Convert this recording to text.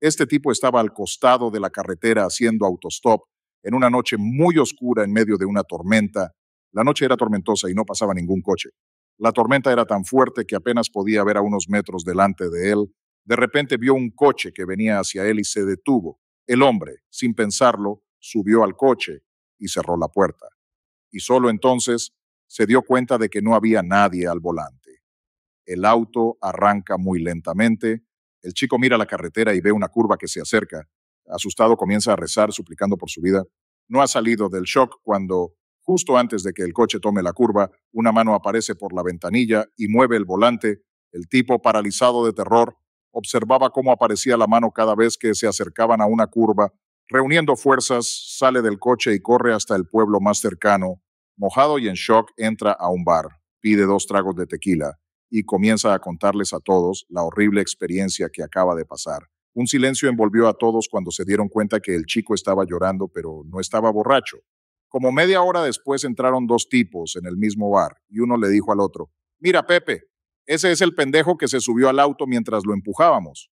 Este tipo estaba al costado de la carretera haciendo autostop en una noche muy oscura en medio de una tormenta. La noche era tormentosa y no pasaba ningún coche. La tormenta era tan fuerte que apenas podía ver a unos metros delante de él. De repente vio un coche que venía hacia él y se detuvo. El hombre, sin pensarlo, subió al coche y cerró la puerta. Y solo entonces se dio cuenta de que no había nadie al volante. El auto arranca muy lentamente el chico mira la carretera y ve una curva que se acerca. Asustado comienza a rezar, suplicando por su vida. No ha salido del shock cuando, justo antes de que el coche tome la curva, una mano aparece por la ventanilla y mueve el volante. El tipo, paralizado de terror, observaba cómo aparecía la mano cada vez que se acercaban a una curva. Reuniendo fuerzas, sale del coche y corre hasta el pueblo más cercano. Mojado y en shock, entra a un bar, pide dos tragos de tequila y comienza a contarles a todos la horrible experiencia que acaba de pasar. Un silencio envolvió a todos cuando se dieron cuenta que el chico estaba llorando, pero no estaba borracho. Como media hora después entraron dos tipos en el mismo bar y uno le dijo al otro, Mira, Pepe, ese es el pendejo que se subió al auto mientras lo empujábamos.